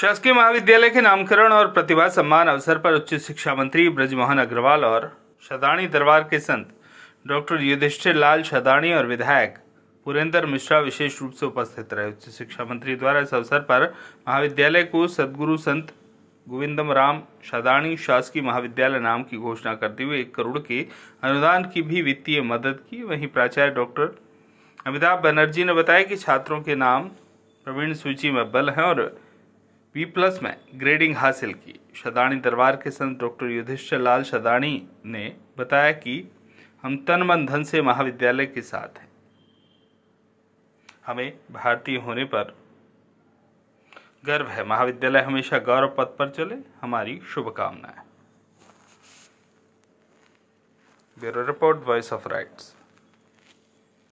शासकीय महाविद्यालय के नामकरण और प्रतिभा सम्मान अवसर पर उच्च शिक्षा मंत्री ब्रजमोहन अग्रवाल और शदाणी दरबार के संत डॉक्टर युधिष्ठिर लाल शदाणी और विधायक पुरेंद्र मिश्रा विशेष रूप से उपस्थित रहे उच्च शिक्षा मंत्री द्वारा इस अवसर पर महाविद्यालय को सदगुरु संत गोविंदम राम शदाणी शासकीय महाविद्यालय नाम की घोषणा करते हुए एक करोड़ के अनुदान की भी वित्तीय मदद की वहीं प्राचार्य डॉक्टर अमिताभ बनर्जी ने बताया कि छात्रों के नाम प्रवीण सूची में बल हैं और बी प्लस में ग्रेडिंग हासिल की शदाणी दरबार के संत डॉक्टर युधिष्ठर लाल शदाणी ने बताया कि हम तन मन धन से महाविद्यालय के साथ हैं हमें भारतीय होने पर गर्व है महाविद्यालय हमेशा गौरव पथ पर चले हमारी शुभकामनाएं bureau report voice of rights